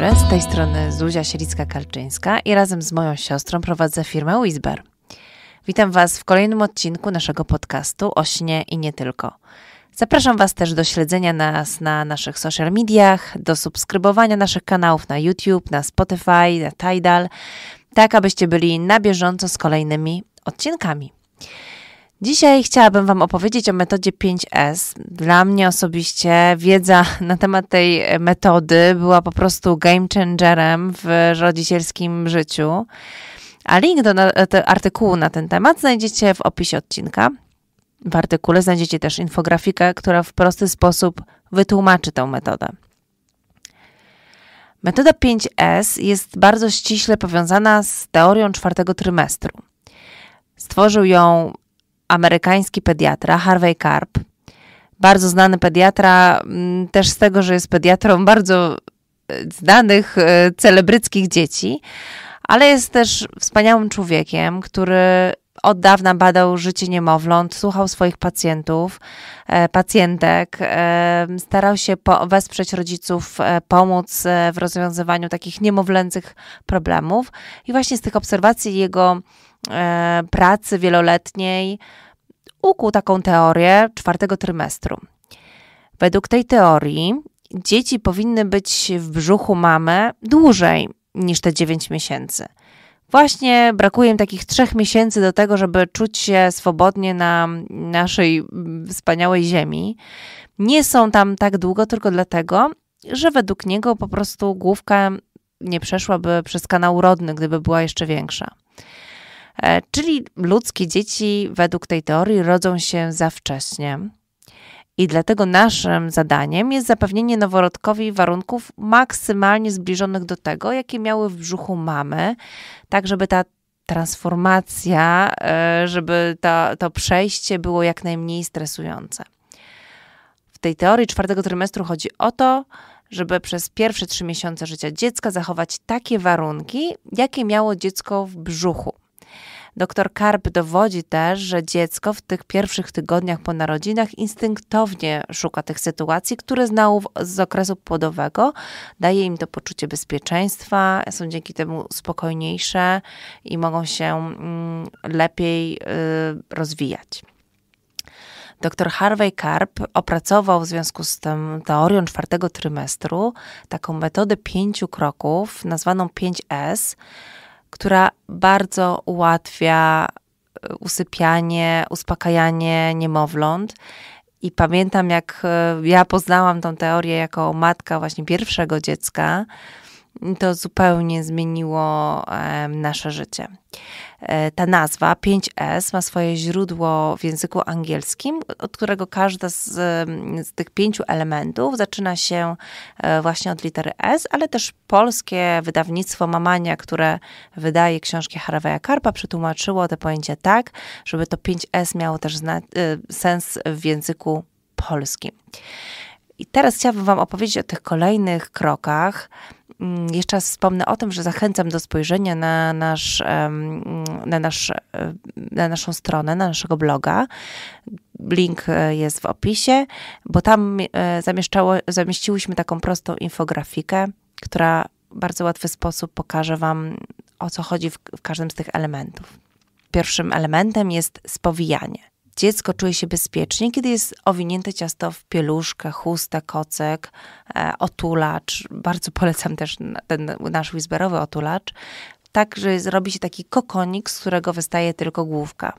dobry, z tej strony Zuzia Sielicka-Kalczyńska i razem z moją siostrą prowadzę firmę Wizber. Witam Was w kolejnym odcinku naszego podcastu o śnie i nie tylko. Zapraszam Was też do śledzenia nas na naszych social mediach, do subskrybowania naszych kanałów na YouTube, na Spotify, na Tidal, tak abyście byli na bieżąco z kolejnymi odcinkami. Dzisiaj chciałabym Wam opowiedzieć o metodzie 5S. Dla mnie osobiście wiedza na temat tej metody była po prostu game changerem w rodzicielskim życiu. A link do artykułu na ten temat znajdziecie w opisie odcinka. W artykule znajdziecie też infografikę, która w prosty sposób wytłumaczy tę metodę. Metoda 5S jest bardzo ściśle powiązana z teorią czwartego trymestru. Stworzył ją amerykański pediatra Harvey Karp, bardzo znany pediatra, mm, też z tego, że jest pediatrą bardzo e, znanych, e, celebryckich dzieci, ale jest też wspaniałym człowiekiem, który od dawna badał życie niemowląt, słuchał swoich pacjentów, e, pacjentek, starał się wesprzeć rodziców, pomóc w rozwiązywaniu takich niemowlęcych problemów. I właśnie z tych obserwacji jego E, pracy wieloletniej ukuł taką teorię czwartego trymestru. Według tej teorii dzieci powinny być w brzuchu mamy dłużej niż te 9 miesięcy. Właśnie brakuje im takich trzech miesięcy do tego, żeby czuć się swobodnie na naszej wspaniałej ziemi. Nie są tam tak długo tylko dlatego, że według niego po prostu główka nie przeszłaby przez kanał rodny, gdyby była jeszcze większa. E, czyli ludzkie dzieci według tej teorii rodzą się za wcześnie. I dlatego naszym zadaniem jest zapewnienie noworodkowi warunków maksymalnie zbliżonych do tego, jakie miały w brzuchu mamy, tak żeby ta transformacja, e, żeby to, to przejście było jak najmniej stresujące. W tej teorii czwartego trymestru chodzi o to, żeby przez pierwsze trzy miesiące życia dziecka zachować takie warunki, jakie miało dziecko w brzuchu. Doktor Karp dowodzi też, że dziecko w tych pierwszych tygodniach po narodzinach instynktownie szuka tych sytuacji, które znało z okresu płodowego. Daje im to poczucie bezpieczeństwa, są dzięki temu spokojniejsze i mogą się mm, lepiej y, rozwijać. Dr Harvey Karp opracował w związku z tym teorią czwartego trymestru taką metodę pięciu kroków, nazwaną 5S która bardzo ułatwia e, usypianie, uspokajanie niemowląt. I pamiętam, jak e, ja poznałam tą teorię jako matka właśnie pierwszego dziecka, to zupełnie zmieniło nasze życie. E, ta nazwa 5S ma swoje źródło w języku angielskim, od którego każda z, z, tych pięciu elementów zaczyna się e, właśnie od litery S, ale też polskie wydawnictwo Mamania, które wydaje książki Harveya Karpa, przetłumaczyło to pojęcie tak, żeby to 5S miało też e, sens w języku polskim. I teraz chciałabym Wam opowiedzieć o tych kolejnych krokach, Mm, jeszcze raz wspomnę o tym, że zachęcam do spojrzenia na, nasz, na, nasz, e, na naszą stronę, na naszego bloga. Link e, jest w opisie, bo tam e, zamieściłyśmy taką prostą infografikę, która w bardzo łatwy sposób pokaże Wam, o co chodzi w, w każdym z tych elementów. Pierwszym elementem jest spowijanie dziecko czuje się bezpiecznie, kiedy jest owinięte ciasto w pieluszkę, chustę, kocyk, e, otulacz. Bardzo polecam też ten nasz whisperowy otulacz. Tak, że zrobi się taki kokonik, z którego wystaje tylko główka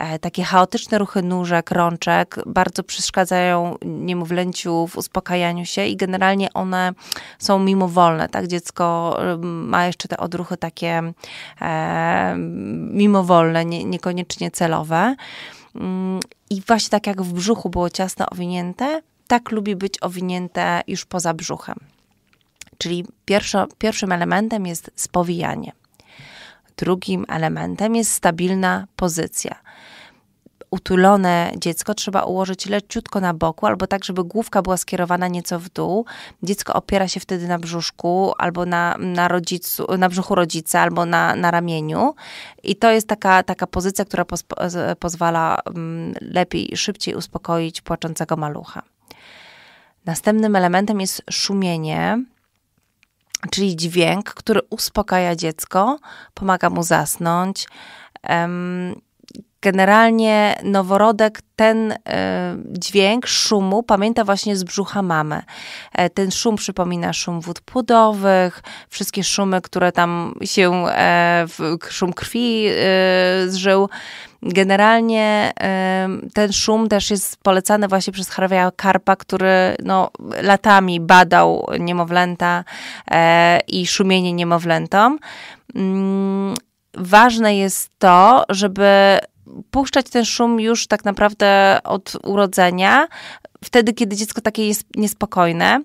e, takie chaotyczne ruchy nóżek, rączek bardzo przeszkadzają niemowlęciu w uspokajaniu się i generalnie one są mimowolne, tak? Dziecko ma jeszcze te odruchy takie e, mimowolne, nie, niekoniecznie celowe. Mm, I właśnie tak jak w brzuchu było ciasno owinięte, tak lubi być owinięte już poza brzuchem. Czyli pierwszo, pierwszym elementem jest spowijanie. Drugim elementem jest stabilna pozycja utulone dziecko trzeba ułożyć leciutko na boku, albo tak, żeby główka była skierowana nieco w dół. Dziecko opiera się wtedy na brzuszku, albo na, na, rodzicu, na brzuchu rodzica, albo na, na ramieniu. I to jest taka, taka pozycja, która pozwala mm, lepiej, szybciej uspokoić płaczącego malucha. Następnym elementem jest szumienie, czyli dźwięk, który uspokaja dziecko, pomaga mu zasnąć generalnie noworodek ten e, dźwięk szumu pamięta właśnie z brzucha mamy. E, ten szum przypomina szum wód płodowych, wszystkie szumy, które tam się, e, szum krwi z Generalnie ten szum też jest polecany właśnie przez Harvey'a Karpa, który no, latami badał niemowlęta i szumienie niemowlętom mm, ważne jest to, żeby wpuszczać ten szum już tak naprawdę od urodzenia, wtedy, kiedy dziecko takie jest niespokojne.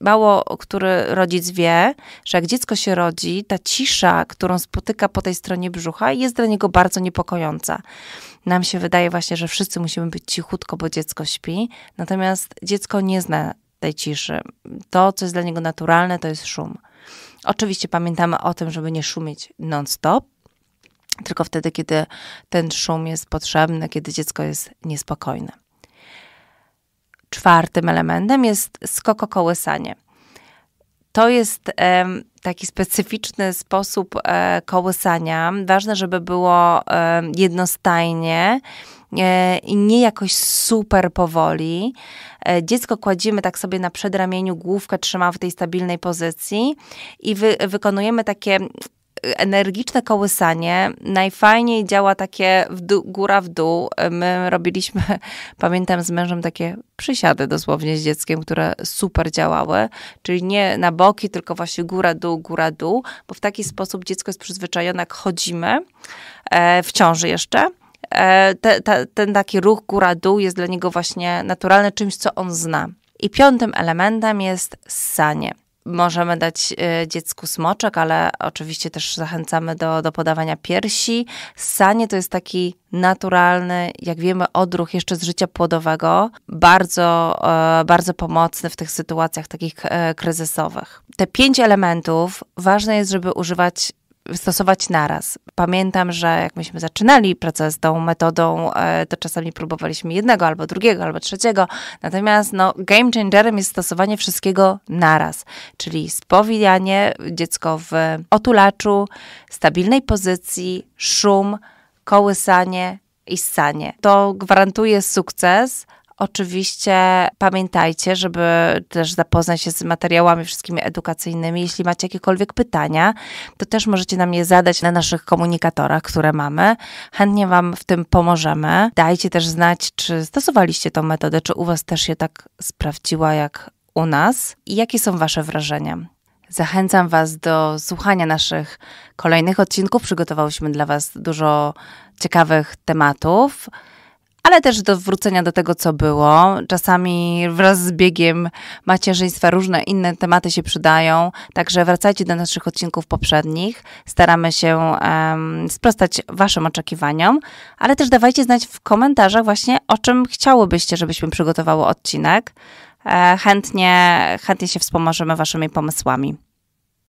Mało który rodzic wie, że jak dziecko się rodzi, ta cisza, którą spotyka po tej stronie brzucha, jest dla niego bardzo niepokojąca. Nam się wydaje właśnie, że wszyscy musimy być cichutko, bo dziecko śpi, natomiast dziecko nie zna tej ciszy. To, co jest dla niego naturalne, to jest szum. Oczywiście pamiętamy o tym, żeby nie szumieć non-stop, tylko wtedy, kiedy ten szum jest potrzebny, kiedy dziecko jest niespokojne. Czwartym elementem jest skokokołysanie. To jest e, taki specyficzny sposób e, kołysania. Ważne, żeby było e, jednostajnie i nie jakoś super powoli. E, dziecko kładziemy tak sobie na przedramieniu, główkę trzyma w tej stabilnej pozycji i wy, wykonujemy takie energiczne kołysanie najfajniej działa takie w dół, góra w dół. My robiliśmy, pamiętam z mężem takie przysiady dosłownie z dzieckiem, które super działały, czyli nie na boki, tylko właśnie góra dół, góra dół, bo w taki sposób dziecko jest przyzwyczajone, jak chodzimy e, w ciąży jeszcze. E, te, ten taki ruch góra-dół jest dla niego właśnie naturalny, czymś, co on zna. I piątym elementem jest ssanie. Możemy dać e, dziecku smoczek, ale oczywiście też zachęcamy do, do podawania piersi. Sanie to jest taki naturalny, jak wiemy, odruch jeszcze z życia płodowego, bardzo, e, bardzo pomocny w tych sytuacjach takich e, kryzysowych. Te pięć elementów ważne jest, żeby używać stosować naraz. Pamiętam, że jak myśmy zaczynali pracę z tą metodą, e, to czasami próbowaliśmy jednego, albo drugiego, albo trzeciego. Natomiast no, game changerem jest stosowanie wszystkiego naraz, czyli spowijanie dziecko w otulaczu, stabilnej pozycji, szum, kołysanie i ssanie. To gwarantuje sukces Oczywiście pamiętajcie, żeby też zapoznać się z materiałami wszystkimi edukacyjnymi. Jeśli macie jakiekolwiek pytania, to też możecie nam je zadać na naszych komunikatorach, które mamy. Chętnie Wam w tym pomożemy. Dajcie też znać, czy stosowaliście tą metodę, czy u Was też się tak sprawdziła jak u nas i jakie są Wasze wrażenia. Zachęcam Was do słuchania naszych kolejnych odcinków. Przygotowałyśmy dla Was dużo ciekawych tematów ale też do wrócenia do tego, co było. Czasami wraz z biegiem macierzyństwa różne inne tematy się przydają, także wracajcie do naszych odcinków poprzednich. Staramy się um, sprostać Waszym oczekiwaniom, ale też dawajcie znać w komentarzach właśnie, o czym chciałybyście, żebyśmy przygotowały odcinek. E, chętnie, chętnie się wspomożemy Waszymi pomysłami.